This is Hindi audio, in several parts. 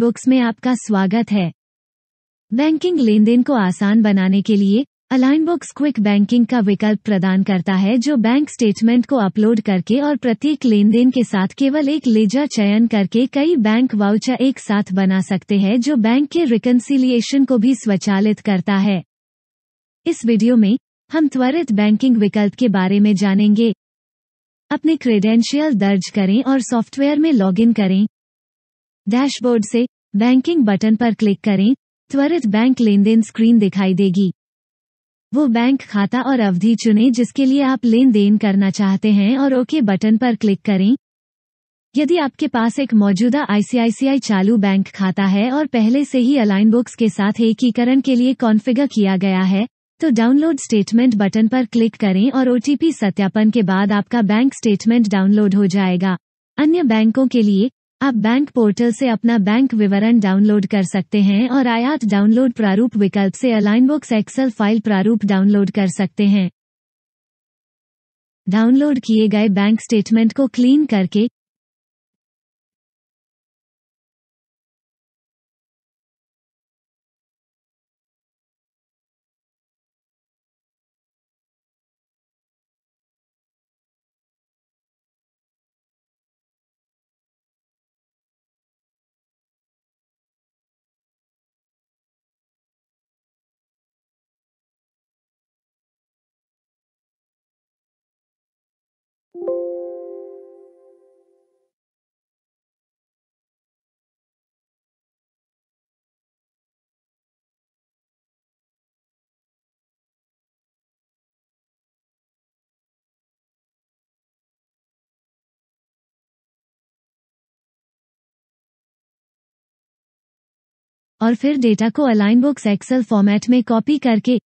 बुक्स में आपका स्वागत है बैंकिंग लेन देन को आसान बनाने के लिए अलाइन बुक्स क्विक बैंकिंग का विकल्प प्रदान करता है जो बैंक स्टेटमेंट को अपलोड करके और प्रत्येक लेन देन के साथ केवल एक लेजर चयन करके कई बैंक वाउचर एक साथ बना सकते हैं जो बैंक के रिकन्सिलियेशन को भी स्वचालित करता है इस वीडियो में हम त्वरित बैंकिंग विकल्प के बारे में जानेंगे अपने क्रेडेंशियल दर्ज करें और सॉफ्टवेयर में लॉगिन करें डैशबोर्ड से बैंकिंग बटन पर क्लिक करें त्वरित बैंक लेनदेन स्क्रीन दिखाई देगी वो बैंक खाता और अवधि चुनें जिसके लिए आप लेन देन करना चाहते हैं और ओके बटन पर क्लिक करें यदि आपके पास एक मौजूदा आईसीआईसीआई चालू बैंक खाता है और पहले से ही अलाइन बुक्स के साथ एकीकरण के लिए कॉन्फ़िगर किया गया है तो डाउनलोड स्टेटमेंट बटन पर क्लिक करें और ओटीपी सत्यापन के बाद आपका बैंक स्टेटमेंट डाउनलोड हो जाएगा अन्य बैंकों के लिए आप बैंक पोर्टल से अपना बैंक विवरण डाउनलोड कर सकते हैं और आयात डाउनलोड प्रारूप विकल्प से बुक्स एक्सेल फाइल प्रारूप डाउनलोड कर सकते हैं डाउनलोड किए गए बैंक स्टेटमेंट को क्लीन करके और फिर डेटा को अलाइन बुक्स एक्सेल फॉर्मेट में कॉपी करके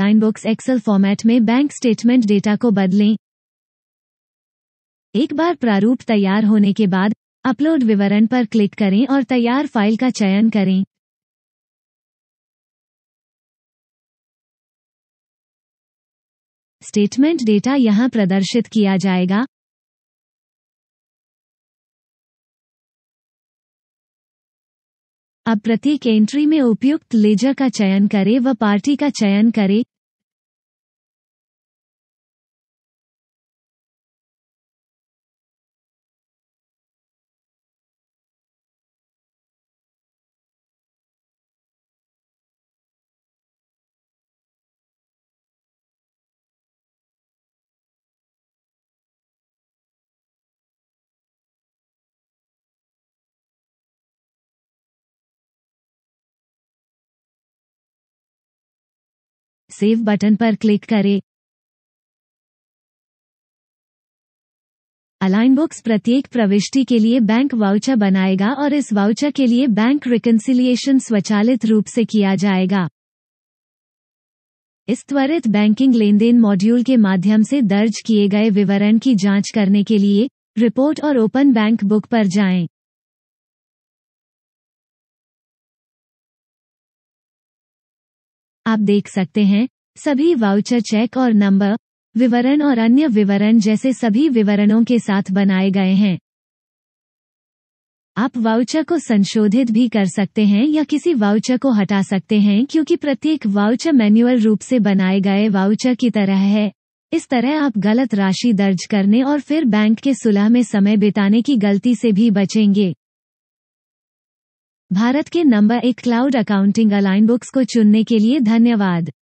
बुक्स एक्सेल फॉर्मेट में बैंक स्टेटमेंट डेटा को बदलें एक बार प्रारूप तैयार होने के बाद अपलोड विवरण पर क्लिक करें और तैयार फाइल का चयन करें स्टेटमेंट डेटा यहां प्रदर्शित किया जाएगा आप प्रत्येक एंट्री में उपयुक्त लेजर का चयन करें व पार्टी का चयन करें सेव बटन पर क्लिक करें अलाइन बुक्स प्रत्येक प्रविष्टि के लिए बैंक वाउचर बनाएगा और इस वाउचर के लिए बैंक रिकन्सिलियेशन स्वचालित रूप से किया जाएगा इस त्वरित बैंकिंग लेनदेन मॉड्यूल के माध्यम से दर्ज किए गए विवरण की जांच करने के लिए रिपोर्ट और ओपन बैंक बुक पर जाएं। आप देख सकते हैं सभी वाउचर चेक और नंबर विवरण और अन्य विवरण जैसे सभी विवरणों के साथ बनाए गए हैं आप वाउचर को संशोधित भी कर सकते हैं या किसी वाउचर को हटा सकते हैं क्योंकि प्रत्येक वाउचर मैनुअल रूप से बनाए गए वाउचर की तरह है इस तरह आप गलत राशि दर्ज करने और फिर बैंक के सुलह में समय बिताने की गलती से भी बचेंगे भारत के नंबर एक क्लाउड अकाउंटिंग अलाइन बुक्स को चुनने के लिए धन्यवाद